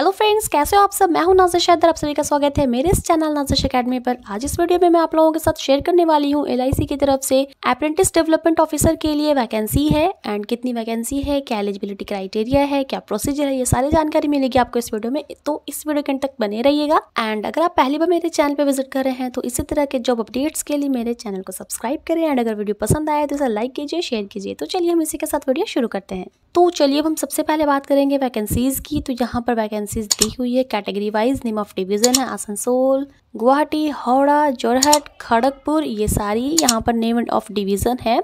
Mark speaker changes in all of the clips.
Speaker 1: Hello friends कैसे हो आप सब मैं हूं नाजिर शैदर आप सभी का स्वागत है मेरे इस चैनल नाजिश अकेडमी पर आज इस वीडियो में मैं आप लोगों के साथ शेयर करने वाली हूं एल की तरफ से अप्रेंटिस डेवलपमेंट ऑफिसर के लिए वैकेंसी है एंड कितनी वैकेंसी है क्या एलिजिबिलिटी क्राइटेरिया है क्या प्रोसीजर है ये सारी जानकारी मिलेगी आपको इस वीडियो में तो इस वीडियो के अंत तक बने रहिएगा एंड अगर आप पहली बार मेरे चैनल पर विजिट कर रहे हैं तो इसी तरह के जॉब अपडेट्स के लिए मेरे चैनल को सब्सक्राइब करें एंड अगर वीडियो पसंद आए तो इसे लाइक कीजिए शेयर कीजिए तो चलिए हम इसी के साथ वीडियो शुरू करते हैं तो चलिए अब हम सबसे पहले बात करेंगे वैकेंसीज की तो यहाँ पर वैकेंसी वैकेंसीज दी हुई है category wise name of division है आसनसोल गुवाहाटी हावड़ा जोरहट खड़गपुर ये सारी यहाँ पर नेम ऑफ डिवीज़न है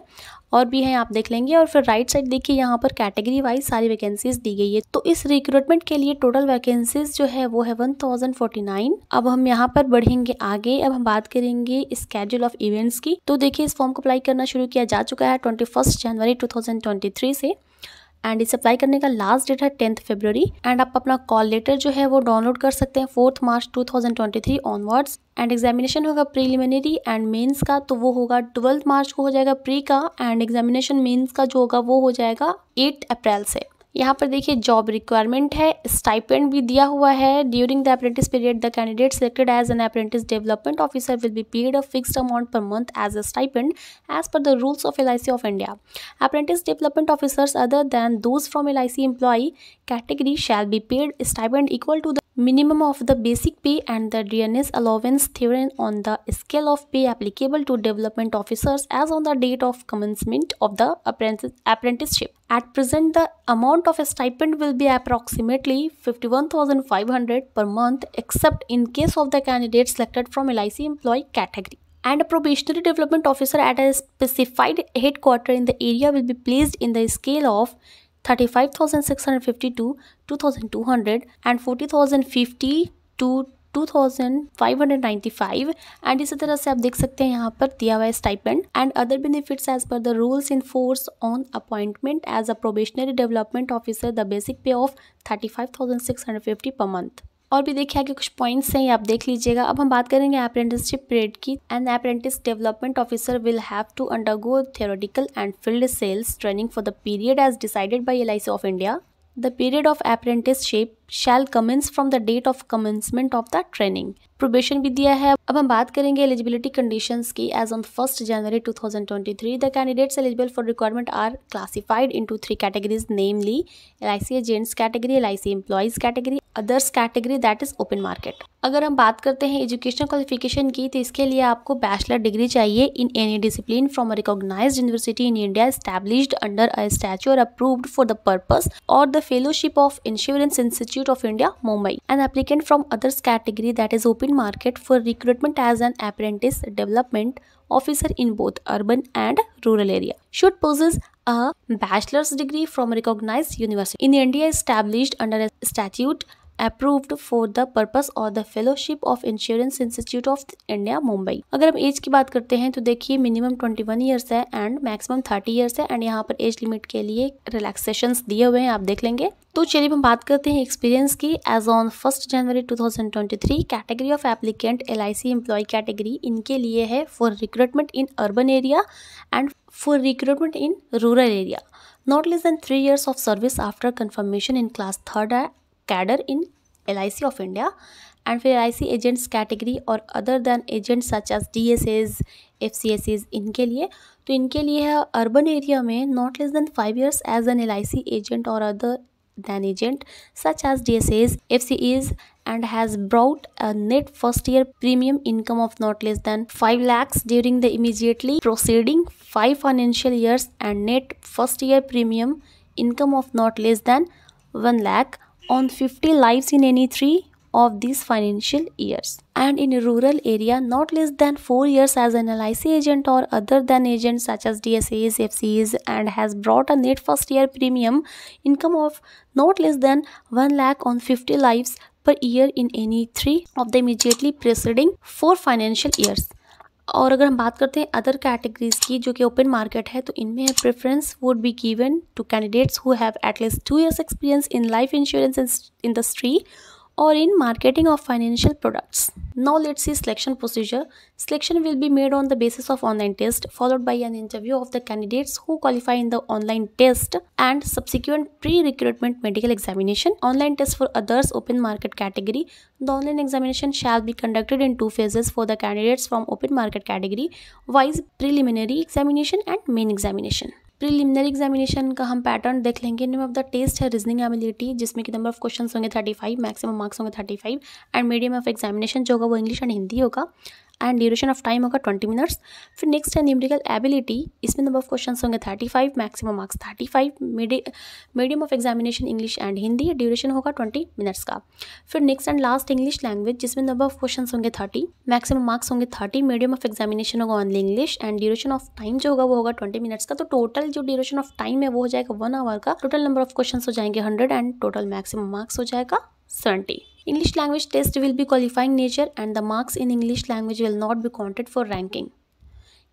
Speaker 1: और भी है आप देख लेंगे और फिर राइट साइड देखिए यहाँ पर कैटेगरी वाइज सारी वैकेंसीज दी गई है तो इस रिक्रूटमेंट के लिए टोटल वैकेंसीज जो है वो है 1049 अब हम यहाँ पर बढ़ेंगे आगे अब हम बात करेंगे स्केड्यूल ऑफ इवेंट्स की तो देखिए इस फॉर्म को अप्लाई करना शुरू किया जा चुका है ट्वेंटी जनवरी टू से एंड इस अप्लाई करने का लास्ट डेट है टेंथ फेब्रवरी एंड आप अपना कॉल लेटर जो है वो डाउनलोड कर सकते हैं fourth March 2023 onwards and examination होगा प्रीलिमिनरी एंड मेंस का तो वो होगा ट्वेल्थ मार्च को हो जाएगा प्री का एंड एग्जामिनेशन मेंस का जो होगा वो हो जाएगा एट अप्रैल से यहाँ पर देखिए जॉब रिक्वायरमेंट है स्टाइपेंड भी दिया हुआ है during the apprentice period the candidate selected as an apprentice development officer will be paid a fixed amount per month as a stipend as per the rules of L of India apprentice development officers other than those from L employee category shall be paid stipend equal to the minimum of the basic pay and the dearness allowance theorem on the scale of pay applicable to development officers as on the date of commencement of the apprenticeship. At present, the amount of stipend will be approximately 51,500 per month except in case of the candidate selected from LIC employee category and a probationary development officer at a specified headquarter in the area will be placed in the scale of thirty five thousand six hundred fifty two two thousand two hundred and forty thousand fifty two two thousand five hundred ninety five and इसी तरह से आप देख सकते हैं यहाँ पर दिया हुआ stipend and other benefits as per the rules in force on appointment as a probationary development officer the basic pay of thirty five thousand six hundred fifty per month और भी देखिए आगे कुछ पॉइंट्स हैं ये आप देख लीजिएगा अब हम बात करेंगे अप्रेंटिसशिप पीरियड की and apprentice development officer will have to undergo theoretical and field sales training for the period as decided by L of India the period of apprenticeship shall commence from the date of commencement of the training probation भी दिया है अब हम बात करेंगे eligibility conditions की age on first January 2023 the candidates eligible for requirement are classified into three categories namely L I C agents category L I C employees category others category that is open market अगर हम बात करते हैं educational qualification की तो इसके लिए आपको बैचलर डिग्री चाहिए in any discipline from a recognise university in India established under a statute और अप्रूव्ड फॉर द पर्पस और the fellowship of insurance institute of India Mumbai an applicant from others category that is open Philippine market for recruitment as an apprentice development officer in both urban and rural area should possess a bachelor's degree from a recognized university in india established under a statute approved for the purpose और the fellowship of insurance institute of India Mumbai अगर हम एज की बात करते हैं तो देखिए मिनिमम ट्वेंटी वन ईयर्स है एंड मैक्सिमम थर्टी ईयर्स है एंड यहाँ पर एज लिमिट के लिए रिलैक्सेशन दिए हुए हैं आप देख लेंगे तो चलिए हम बात करते हैं एक्सपीरियंस की age on first January 2023 category of applicant L I C employee category इनके लिए है for recruitment in urban area and for recruitment in rural area not less than three years of service after confirmation in class third cadre in LIC of India and for LIC agents category और other than agents such as DSAs, FCSAs इनके लिए तो इनके लिए है urban area में not less than five years as an L I C agent और other than agent such as DSAs, FCEs and has brought a net first year premium income of not less than 5 lakhs during the immediately preceding 5 financial years and net first year premium income of not less than 1 lakh on 50 lives in any three of these financial years. And in a rural area, not less than 4 years as an LIC agent or other than agent such as DSAs, FCs and has brought a net first year premium income of not less than 1 lakh on 50 lives per year in any 3 of the immediately preceding 4 financial years. और अगर हम बात करते हैं other categories की जो कि open market है तो इनमें preference would be given to candidates who have at least two years experience in life insurance industry or in marketing of financial products. Now let's see selection procedure. Selection will be made on the basis of online test followed by an interview of the candidates who qualify in the online test and subsequent pre-recruitment medical examination. Online test for others open market category. The online examination shall be conducted in two phases for the candidates from open market category, wise preliminary examination and main examination. Preliminary examination का हम pattern देख लेंगे name of the test है reasoning ability जिसमें कि number of question होंगे thirty five maximum marks होंगे thirty five and medium of examination जो होगा वो इंग्लिश एंड हिंदी होगा एंड ड्यूरेशन ऑफ टाइम होगा ट्वेंटी मिनट्स फिर नेक्स्ट है न्यूमेरिकल एबिलिटी इसमें नंबर ऑफ क्वेश्चन होंगे thirty five maximum marks thirty five medium of examination English and Hindi duration होगा ट्वेंटी मिनट्स का फिर next and last English language जिसमें number of question होंगे थर्टी मैक्सिमम मार्क्स होंगे thirty medium of examination होगा only English and duration of time जो होगा वो होगा ट्वेंटी मिनट्स का तो टोटल जो ड्यूरेशन ऑफ टाइम है वो हो जाएगा वन आवर का टोटल नंबर ऑफ क्वेश्चन हो जाएंगे hundred and total maximum marks हो जाएगा Sunday. English language test will be qualifying nature and the marks in English language will not be counted for ranking.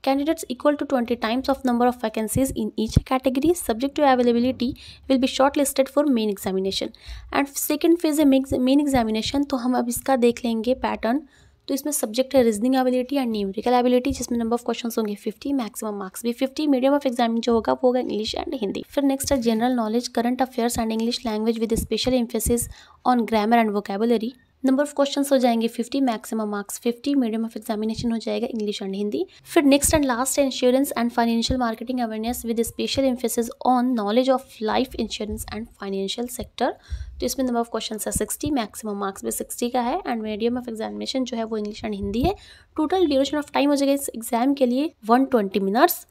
Speaker 1: Candidates equal to 20 times of number of vacancies in each category subject to availability will be shortlisted for main examination. And second phase है main examination तो हम अब इसका देख लेंगे pattern तो इसमें subject है reasoning ability and numerical ability जिसमें नंबर ऑफ क्वेश्चन होंगे फिफ्टी मैक्सिमम मार्क्स भी फिफ्टी मीडियम ऑफ एग्जाम जो होगा वो होगा इंग्लिश एंड हिंदी फिर नेक्स्ट है general knowledge current affairs and English language with special emphasis on grammar and vocabulary number of question हो जाएंगे fifty maximum marks fifty medium of examination हो जाएगा इंग्लिश एंड हिंदी फिर next and last insurance and financial marketing awareness with special emphasis on knowledge of life insurance and financial sector तो इसमें number of question है sixty maximum marks भी sixty का है and medium of examination जो है वो इंग्लिश एंड हिंदी है टोटल ड्यूरेशन ऑफ टाइम हो जाएगा इस एग्जाम के लिए one twenty minutes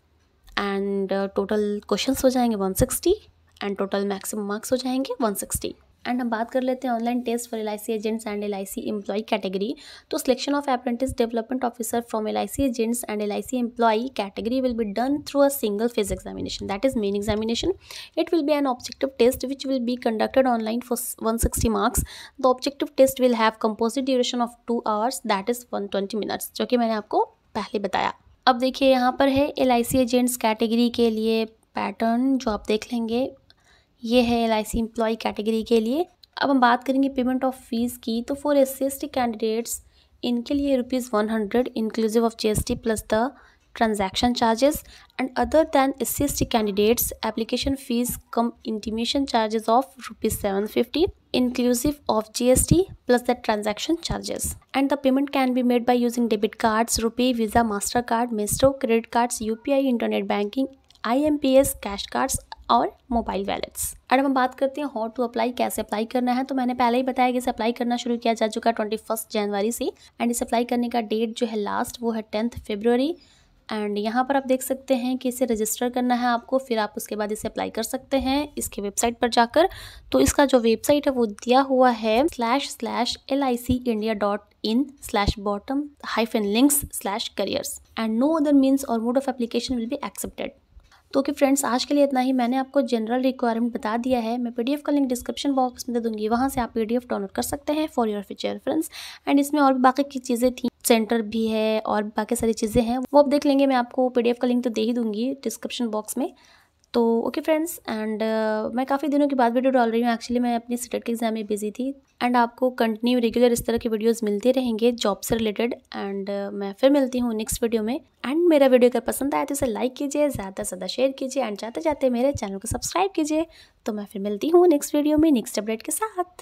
Speaker 1: and total question हो जाएंगे one sixty and total maximum marks हो जाएंगे वन सिक्सटी एंड हम बात कर लेते हैं online test for L agents and L I C category तो selection of apprentice development officer from L I C agents and L I C category will be done through a single phase examination that is main examination it will be an objective test which will be conducted online for one sixty marks the objective test will have composite duration of two hours that is one twenty minutes जो कि मैंने आपको पहले बताया अब देखिए यहाँ पर है L I C agents category के लिए पैटर्न जो आप देख लेंगे ये है एल आई सी कैटेगरी के लिए अब हम बात करेंगे पेमेंट ऑफ फीस की तो फॉर एस सी कैंडिडेट्स इनके लिए rupees one hundred inclusive of G plus the transaction charges and other than S C candidates application fees cum intimation charges of rupees seven fifty inclusive of G S T plus the transaction charges and the payment can be made by using debit cards RuPay visa master card maestro credit cards U internet banking I M P S cash cards और mobile wallets अगर हम बात करते हैं how to apply कैसे apply करना है तो मैंने पहले ही बताया कि इसे अप्लाई करना शुरू किया जा चुका है ट्वेंटी जनवरी से एंड इसे अप्लाई करने का डेट जो है लास्ट वो है टेंथ फेबररी एंड यहाँ पर आप देख सकते हैं कि इसे रजिस्टर करना है आपको फिर आप उसके बाद इसे अप्लाई कर सकते हैं इसके वेबसाइट पर जाकर तो इसका जो वेबसाइट है वो दिया हुआ है slash slash L I C India dot in slash bottom hyphen links slash careers and no other means or mode of application will be accepted तो कि फ्रेंड्स आज के लिए इतना ही मैंने आपको जनरल रिक्वायरमेंट बता दिया है मैं पीडीएफ का लिंक डिस्क्रिप्शन बॉक्स में दे दूंगी वहाँ से आप पीडीएफ डाउनलोड कर सकते हैं for your future friends and इसमें और भी बाकी की चीज़ें थी सेंटर भी है और बाकी सारी चीज़ें हैं वो आप देख लेंगे मैं आपको पीडीएफ का लिंक तो दे ही दूंगी डिस्क्रिप्शन बॉक्स में तो ओके फ्रेंड्स एंड मैं काफ़ी दिनों के बाद वीडियो डाल रही हूँ एक्चुअली मैं अपनी सीटेट के एग्जाम में बिजी थी एंड आपको कंटिन्यू रेगुलर इस तरह के वीडियोस मिलते रहेंगे जॉब से रिलेटेड एंड uh, मैं फिर मिलती हूँ नेक्स्ट वीडियो में एंड मेरा वीडियो अगर पसंद आया तो उसे लाइक कीजिए ज़्यादा से ज़्यादा शेयर कीजिए एंड जाते जाते मेरे चैनल को सब्सक्राइब कीजिए तो मैं फिर मिलती हूँ नेक्स्ट वीडियो में नेक्स्ट अपडेट के साथ